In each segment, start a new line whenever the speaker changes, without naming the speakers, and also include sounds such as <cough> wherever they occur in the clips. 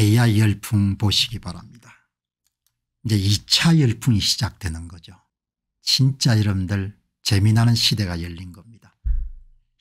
AI 열풍 보시기 바랍니다. 이제 2차 열풍이 시작되는 거죠. 진짜 여러분들 재미나는 시대가 열린 겁니다.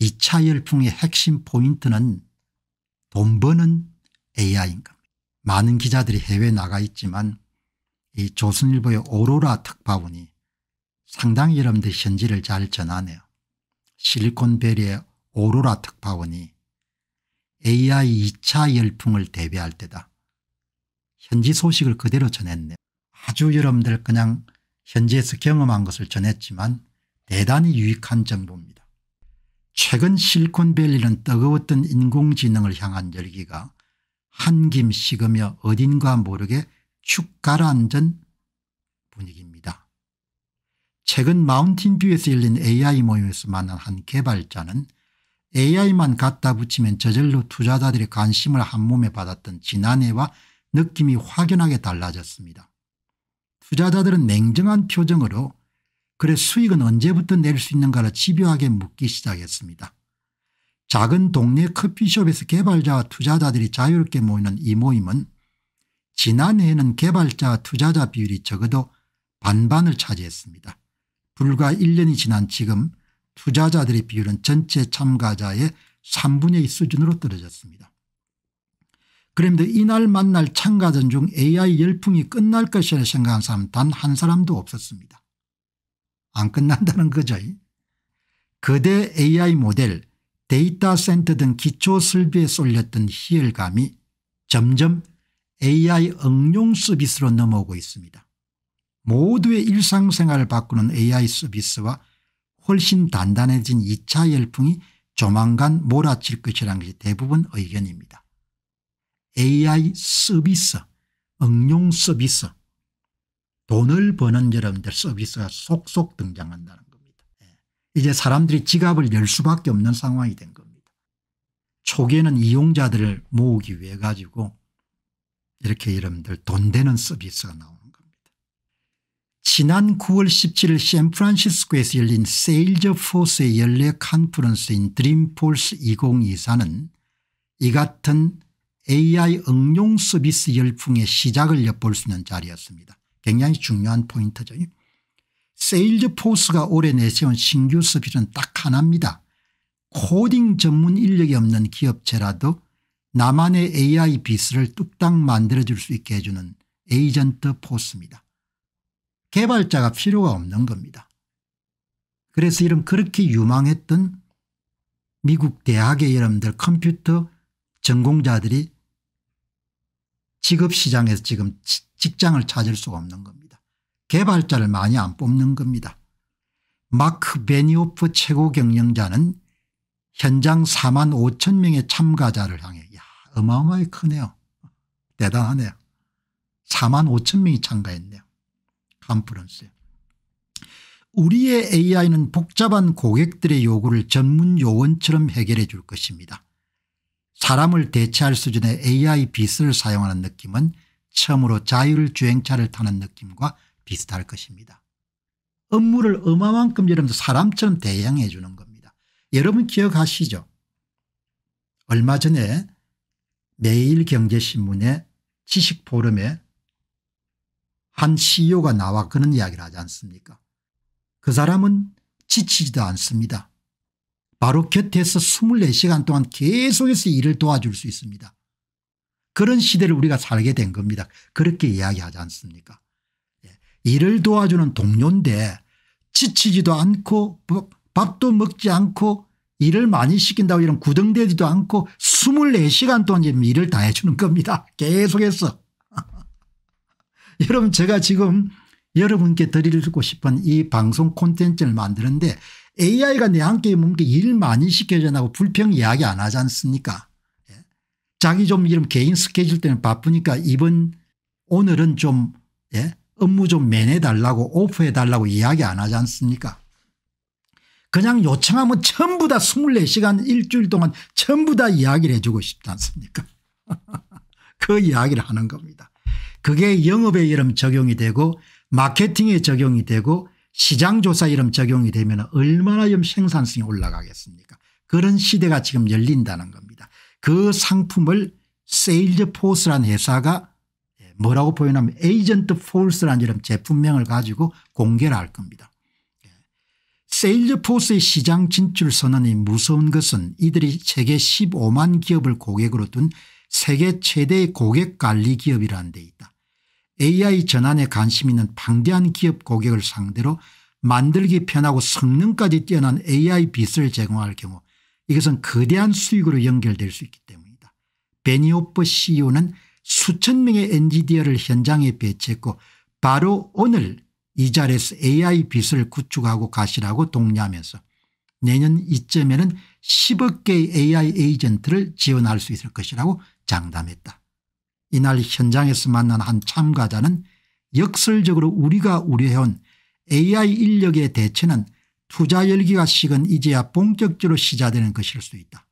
2차 열풍의 핵심 포인트는 돈 버는 AI인 겁니다. 많은 기자들이 해외 나가 있지만 이 조선일보의 오로라 특파원이 상당히 여러분들 현지를 잘 전하네요. 실리콘밸리의 오로라 특파원이 AI 2차 열풍을 대비할 때다. 현지 소식을 그대로 전했네. 아주 여러분들 그냥 현지에서 경험한 것을 전했지만 대단히 유익한 정보입니다. 최근 실콘밸리는 뜨거웠던 인공지능을 향한 열기가 한김 식으며 어딘가 모르게 축 가라앉은 분위기입니다. 최근 마운틴뷰에서 열린 AI 모임에서 만난 한 개발자는 AI만 갖다 붙이면 저절로 투자자들의 관심을 한몸에 받았던 지난해와 느낌이 확연하게 달라졌습니다. 투자자들은 냉정한 표정으로 그래 수익은 언제부터 낼 수 있는가를 집요하게 묻기 시작했습니다. 작은 동네 커피숍에서 개발자와 투자자들이 자유롭게 모이는 이 모임은 지난해에는 개발자와 투자자 비율이 적어도 반반을 차지했습니다. 불과 1년이 지난 지금 투자자들의 비율은 전체 참가자의 3분의 1 수준으로 떨어졌습니다. 그런데 이날 만날 참가자 중 AI 열풍이 끝날 것이라 생각한 사람 단 한 사람도 없었습니다. 안 끝난다는 거죠. 거대 AI 모델 데이터 센터 등 기초 설비에 쏠렸던 희열감이 점점 AI 응용 서비스로 넘어오고 있습니다. 모두의 일상생활을 바꾸는 AI 서비스와 훨씬 단단해진 2차 열풍이 조만간 몰아칠 것이라는 것이 대부분 의견입니다. AI 서비스 응용 서비스 돈을 버는 여러분들 서비스가 속속 등장한다는 겁니다. 예. 이제 사람들이 지갑을 열 수밖에 없는 상황이 된 겁니다. 초기에는 이용자들을 모으기 위해 가지고 이렇게 여러분들 돈 되는 서비스가 나옵니다. 지난 9월 17일 샌프란시스코에서 열린 세일즈 포스의 연례 컨퍼런스인 드림폴스 2024는 이 같은 AI 응용 서비스 열풍의 시작을 엿볼 수 있는 자리였습니다. 굉장히 중요한 포인트죠. 세일즈포스가 올해 내세운 신규 서비스는 딱 하나입니다. 코딩 전문 인력이 없는 기업체라도 나만의 AI 비스를 뚝딱 만들어줄 수 있게 해주는 에이전트 포스입니다. 개발자가 필요가 없는 겁니다. 그래서 이런 그렇게 유망했던 미국 대학의 여러분들 컴퓨터 전공자들이 직업시장에서 지금 직장을 찾을 수가 없는 겁니다. 개발자를 많이 안 뽑는 겁니다. 마크 베니오프 최고 경영자는 현장 4만 5천 명의 참가자를 향해 야 어마어마하게 크네요. 대단하네요. 4만 5천 명이 참가했네요. 캄프런스. 우리의 AI는 복잡한 고객들의 요구를 전문 요원처럼 해결해 줄 것입니다. 사람을 대체할 수준의 AI 빛을 사용하는 느낌은 처음으로 자율주행차를 타는 느낌과 비슷할 것입니다. 업무를 어마만큼 여러분 사람처럼 대행해 주는 겁니다. 여러분 기억하시죠? 얼마 전에 매일경제신문의 지식포럼에 한 CEO가 나와 그런 이야기를 하지 않습니까 그 사람은 지치지도 않습니다. 바로 곁에서 24시간 동안 계속해서 일을 도와줄 수 있습니다. 그런 시대를 우리가 살게 된 겁니다. 그렇게 이야기하지 않습니까 예, 일을 도와주는 동료인데 지치지도 않고 밥도 먹지 않고 일을 많이 시킨다고 이런 구등되지도 않고 24시간 동안 일을 다 해주는 겁니다. 계속해서. <laughs> 여러분 제가 지금 여러분께 드리고 싶은 이 방송 콘텐츠를 만드는데 AI가 내한께 뭔가 일 많이 시켜주 나고 불평 이야기 안 하지 않습니까 예. 자기 좀 이런 개인 스케줄 때문에 바쁘니까 이번 오늘은 좀 예? 업무 좀 매내달라고 오프해달라고 이야기 안 하지 않습니까 그냥 요청하면 전부 다 24시간 일주일 동안 전부 다 이야기를 해주고 싶지 않습니까 <laughs> 그 이야기를 하는 겁니다. 그게 영업의 이름 적용이 되고 마케팅에 적용이 되고 시장조사 이름 적용이 되면 얼마나 좀 생산성이 올라가겠습니까 그런 시대가 지금 열린다는 겁니다. 그 상품을 세일즈 포스라는 회사가 예, 뭐라고 표현하면 에이전트 포스라는 이름 제품명을 가지고 공개를 할 겁니다. 예. 세일즈 포스의 시장 진출 선언이 무서운 것은 이들이 세계 15만 기업을 고객으로 둔 세계 최대의 고객 관리 기업이라는 데 있다. AI 전환에 관심 있는 방대한 기업 고객을 상대로 만들기 편하고 성능까지 뛰어난 AI 빛을 제공할 경우 이것은 거대한 수익으로 연결될 수 있기 때문이다. 베니오프 CEO는 수천 명의 엔지니어를 현장에 배치했고 바로 오늘 이 자리에서 AI 빛을 구축하고 가시라고 독려하면서 내년 이쯤에는 10억 개의 AI 에이전트를 지원할 수 있을 것이라고 장담했다. 이날 현장에서 만난 한 참가자는 역설적으로 우리가 우려해온 AI 인력의 대체는 투자 열기가 식은 이제야 본격적으로 시작되는 것일 수 있다.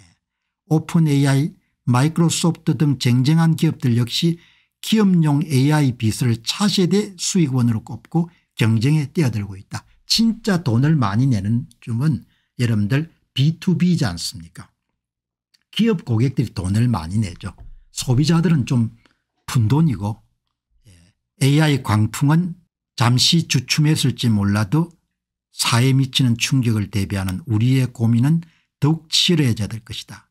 예. 오픈 AI 마이크로소프트 등 쟁쟁한 기업들 역시 기업용 AI 빚을 차세대 수익원으로 꼽고 경쟁에 뛰어들고 있다. 진짜 돈을 많이 내는 쯤은 여러분들 B2B지 않습니까 기업 고객들이 돈을 많이 내죠. 소비자들은 좀푼돈이고 AI 예, 광풍은 잠시 주춤했을지 몰라도 사회에 미치는 충격을 대비하는 우리의 고민은 더욱 치열해져야 될 것이다.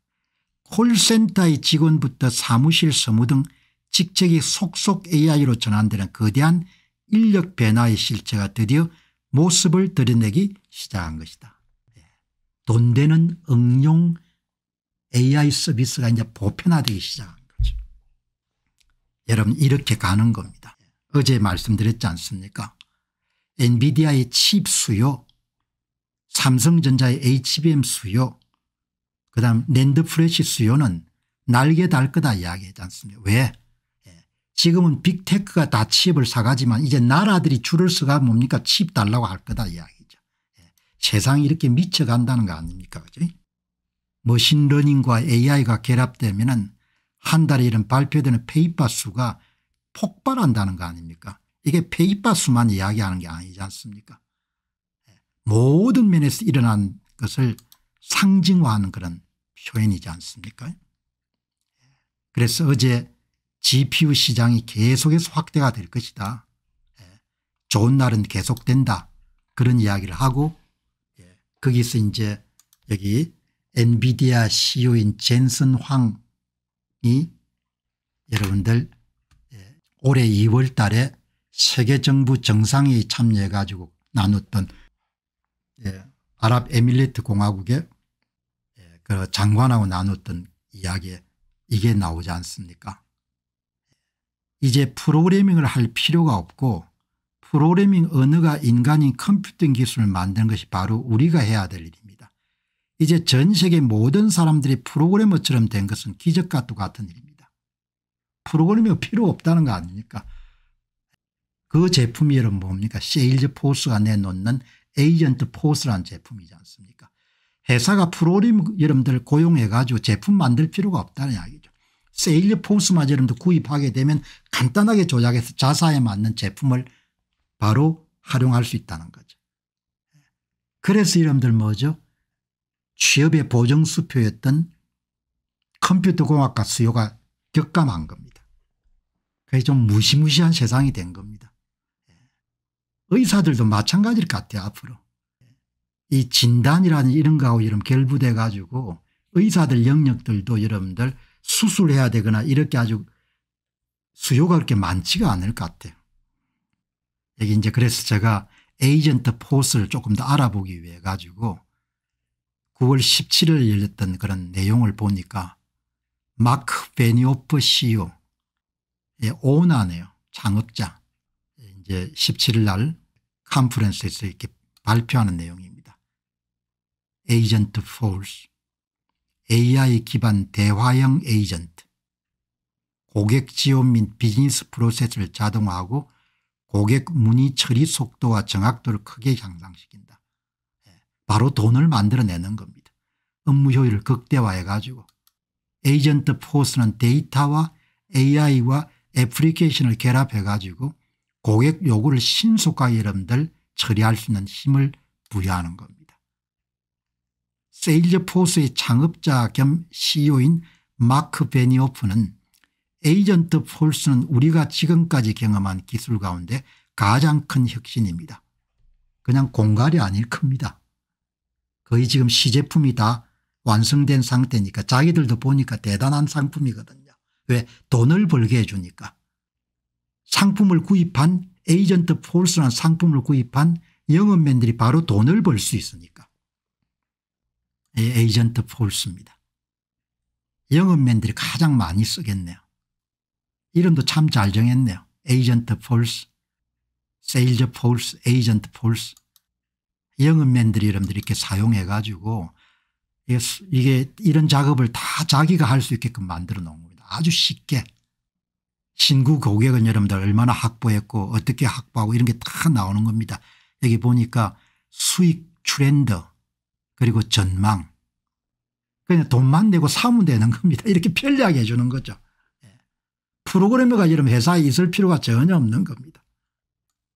콜센터의 직원부터 사무실 서무 등 직책이 속속 AI로 전환되는 거대한 인력 변화의 실체가 드디어 모습을 드러내기 시작한 것이다. 예, 돈 되는 응용 AI 서비스가 이제 보편화되기 시작합니다. 여러분 이렇게 가는 겁니다. 어제 말씀드렸지 않습니까 엔비디아의 칩 수요 삼성전자의 HBM 수요 그다음 랜드프레시 수요는 날개 달 거다 이야기하지 않습니까 왜 예. 지금은 빅테크가 다 칩을 사가지만 이제 나라들이 줄을 서가 뭡니까 칩 달라고 할 거다 이야기죠 예. 세상이 이렇게 미쳐간다는 거 아닙니까 그죠 머신러닝과 AI가 결합되면 은한 달에 이런 발표되는 페이퍼 수가 폭발한다는 거 아닙니까 이게 페이퍼 수만 이야기하는 게 아니지 않습니까 모든 면에서 일어난 것을 상징화하는 그런 표현이지 않습니까 그래서 어제 GPU 시장이 계속해서 확대가 될 것이다. 좋은 날은 계속된다. 그런 이야기를 하고 예, 거기서 이제 여기 엔비디아 CEO인 젠슨 황 여러분들 예, 올해 2월 달에 세계정부 정상이 회 참여해 가지고 나눴던 예, 아랍에밀리트 공화국의 예, 그 장관하고 나눴던 이야기에 이게 나오지 않습니까 이제 프로그래밍을 할 필요가 없고 프로그래밍 언어가 인간인 컴퓨팅 기술을 만드는 것이 바로 우리가 해야 될 일입니다. 이제 전 세계 모든 사람들이 프로그래머처럼 된 것은 기적과 똑같은 일입니다. 프로그래머 필요 없다는 거 아닙니까 그 제품이 여러분 뭡니까 세일즈 포스가 내놓는 에이전트 포스라는 제품이지 않습니까 회사가 프로그래머 여러분들 고용해 가지고 제품 만들 필요가 없다는 이야기죠. 세일즈 포스만 여러분들 구입하게 되면 간단하게 조작해서 자사에 맞는 제품을 바로 활용할 수 있다는 거죠. 그래서 여러분들 뭐죠 취업의 보정수표였던 컴퓨터공학과 수요가 격감한 겁니다. 그게 좀 무시무시한 세상이 된 겁니다. 의사들도 마찬가지일 것 같아요 앞으로. 이 진단이라는 이런 거하고 여러 결부돼 가지고 의사들 영역들도 여러분들 수술해야 되거나 이렇게 아주 수요가 그렇게 많지가 않을 것 같아요. 여기 이제 그래서 제가 에이전트 포스를 조금 더 알아보기 위해 가지고 9월 17일 열렸던 그런 내용을 보니까 마크 베니오프 CEO의 오나네요. 창업자. 이제 17일 날 컨퍼런스에서 이렇게 발표하는 내용입니다. 에이전트 폴스 AI 기반 대화형 에이전트 고객 지원 및 비즈니스 프로세스를 자동화하고 고객 문의 처리 속도와 정확도를 크게 향상시킨다. 바로 돈을 만들어내는 겁니다. 업무 효율을 극대화해 가지고 에이전트 포스는 데이터와 AI와 애플리케이션을 결합해 가지고 고객 요구를 신속하게 여러분들 처리할 수 있는 힘을 부여하는 겁니다. 세일즈포스의 창업자 겸 CEO인 마크 베니오프는 에이전트 폴스는 우리가 지금까지 경험한 기술 가운데 가장 큰 혁신입니다. 그냥 공갈이 아닐 겁니다. 거의 지금 시제품이 다 완성된 상태니까 자기들도 보니까 대단한 상품이거든요. 왜 돈을 벌게 해주니까 상품을 구입한 에이전트 폴스라는 상품을 구입한 영업맨들이 바로 돈을 벌 수 있으니까 예, 에이전트 폴스입니다. 영업맨들이 가장 많이 쓰겠네요. 이름도 참 잘 정했네요. 에이전트 폴스, 세일즈 폴스, 에이전트 폴스 영업맨들이 여러분들이 이렇게 사용해 가지고 이게 이런 작업을 다 자기가 할 수 있게끔 만들어 놓은 겁니다. 아주 쉽게. 신구 고객은 여러분들 얼마나 확보했고 어떻게 확보하고 이런 게 다 나오는 겁니다. 여기 보니까 수익 트렌드 그리고 전망 그냥 돈만 내고 사면 되는 겁니다. 이렇게 편리하게 해 주는 거죠. 예. 프로그래머가 이런 회사에 있을 필요가 전혀 없는 겁니다.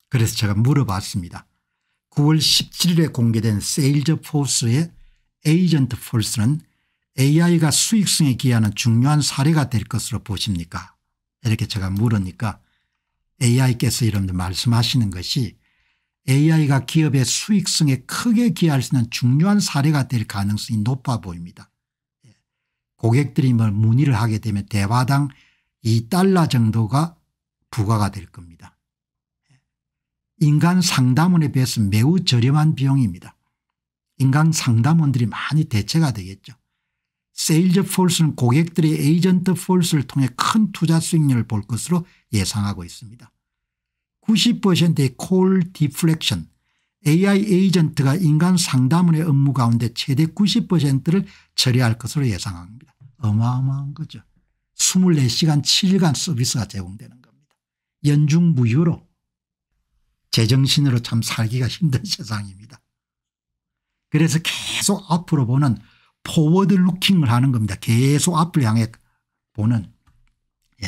그래서 제가 물어봤습니다. 9월 17일에 공개된 세일즈 포스의 에이전트 포스는 AI가 수익성에 기여하는 중요한 사례가 될 것으로 보십니까 이렇게 제가 물으니까 AI께서 여러분들 말씀하시는 것이 AI가 기업의 수익성에 크게 기여할 수 있는 중요한 사례가 될 가능성이 높아 보입니다. 예. 고객들이 뭘 문의를 하게 되면 대화당 2달러 정도가 부과가 될 겁니다. 인간 상담원에 비해서 매우 저렴한 비용입니다. 인간 상담원들이 많이 대체가 되겠죠. 세일즈 폴스는 고객들의 에이전트 폴스를 통해 큰 투자 수익률을 볼 것으로 예상하고 있습니다. 90%의 콜 디플렉션 AI 에이전트가 인간 상담원의 업무 가운데 최대 90%를 처리할 것으로 예상합니다. 어마어마한 거죠. 24시간 7일간 서비스가 제공되는 겁니다. 연중 무휴로 제정신으로 참 살기가 힘든 <laughs> 세상입니다. 그래서 계속 앞으로 보는 포워드 루킹을 하는 겁니다. 계속 앞을 향해 보는 예.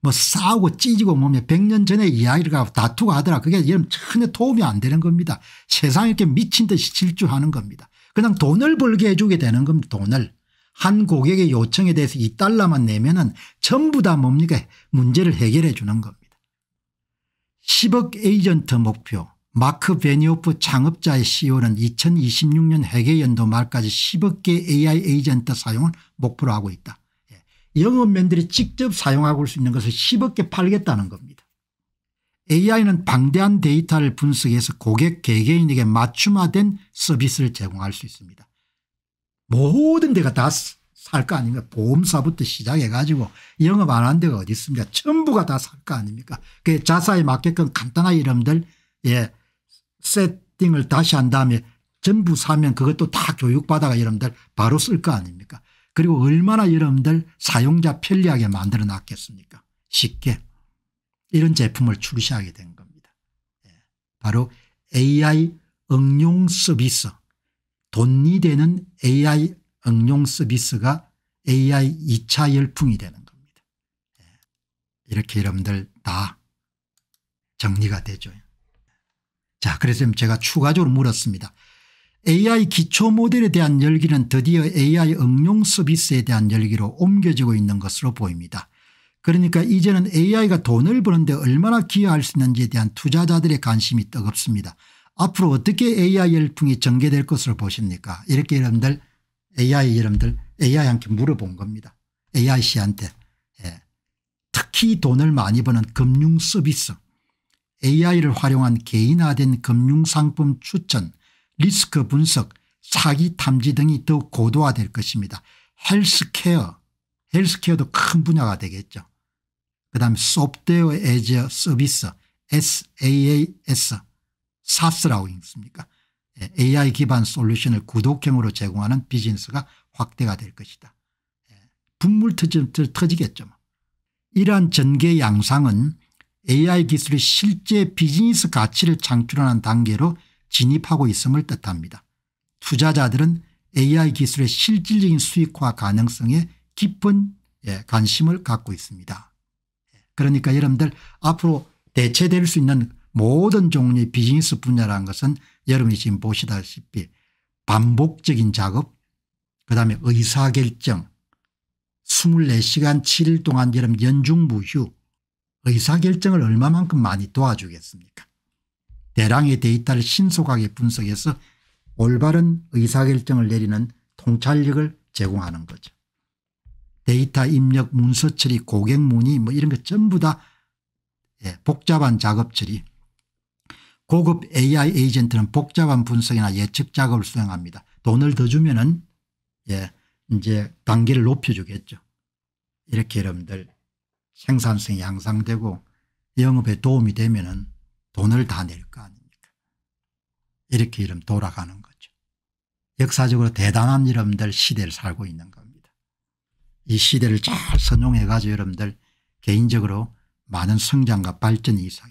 뭐 싸우고 찢고 몸에 100년 전에 이야기가 다투고 하더라. 그게 여러분 전혀 도움이 안 되는 겁니다. 세상에 이렇게 미친 듯이 질주하는 겁니다. 그냥 돈을 벌게 해주게 되는 겁니다. 돈을. 한 고객의 요청에 대해서 2달러만 내면 은 전부 다 뭡니까 문제를 해결해 주는 겁니다. 10억 에이전트 목표 마크 베니오프 창업자의 CEO는 2026년 회계 연도 말까지 10억 개 AI 에이전트 사용을 목표로 하고 있다. 예. 영업면들이 직접 사용하고 올 수 있는 것을 10억 개 팔겠다는 겁니다. AI는 방대한 데이터를 분석해서 고객 개개인에게 맞춤화된 서비스를 제공할 수 있습니다. 모든 데가 다 살거 아닙니까 보험사부터 시작해 가지고 영업 안 한 데가 어디 있습니까 전부가 다 살 거 아닙니까 그 자사에 맞게끔 간단한 이름들 예 세팅을 다시 한 다음에 전부 사면 그것도 다 교육받아가 여러분들 바로 쓸 거 아닙니까 그리고 얼마나 여러분들 사용자 편리하게 만들어 놨겠습니까 쉽게 이런 제품을 출시하게 된 겁니다 예. 바로 AI 응용 서비스 돈이 되는 AI 응용 서비스가 AI 2차 열풍이 되는 겁니다. 예. 이렇게 여러분들 다 정리가 되죠. 자 그래서 제가 추가적으로 물었습니다. AI 기초 모델에 대한 열기는 드디어 AI 응용 서비스에 대한 열기로 옮겨지고 있는 것으로 보입니다. 그러니까 이제는 AI가 돈을 버는데 얼마나 기여할 수 있는지에 대한 투자자들의 관심이 뜨겁습니다. 앞으로 어떻게 AI 열풍이 전개될 것으로 보십니까 이렇게 여러분들 AI 여러분들 AI한테 물어본 겁니다. AI 씨한테. 예. 특히 돈을 많이 버는 금융 서비스 AI를 활용한 개인화된 금융상품 추천 리스크 분석 사기 탐지 등이 더욱 고도화될 것입니다. 헬스케어 헬스케어도 큰 분야가 되겠죠. 그다음 에 소프트웨어 에즈 서비스 SaaS 사스라고 있습니까 AI 기반 솔루션을 구독형으로 제공하는 비즈니스가 확대가 될 것이다. 예, 분물 터지겠죠. 뭐. 이러한 전개 양상은 AI 기술이 실제 비즈니스 가치를 창출하는 단계로 진입하고 있음을 뜻합니다. 투자자들은 AI 기술의 실질적인 수익화 가능성에 깊은 예, 관심을 갖고 있습니다. 예, 그러니까 여러분들 앞으로 대체될 수 있는 모든 종류의 비즈니스 분야라는 것은 여러분이 지금 보시다시피 반복적인 작업 그다음에 의사결정 24시간 7일 동안 여러분 연중무휴 의사결정을 얼마만큼 많이 도와주겠습니까 대량의 데이터를 신속하게 분석해서 올바른 의사결정을 내리는 통찰력을 제공하는 거죠. 데이터 입력 문서 처리 고객 문의 뭐 이런 것 전부 다 예, 복잡한 작업 처리 고급 AI 에이전트는 복잡한 분석이나 예측 작업을 수행합니다. 돈을 더 주면은 예 이제 단계를 높여주겠죠. 이렇게 여러분들 생산성이 향상되고 영업에 도움이 되면은 돈을 다 낼 거 아닙니까? 이렇게 이름 돌아가는 거죠. 역사적으로 대단한 여러분들 시대를 살고 있는 겁니다. 이 시대를 잘 선용해 가지고 여러분들 개인적으로 많은 성장과 발전이 있어야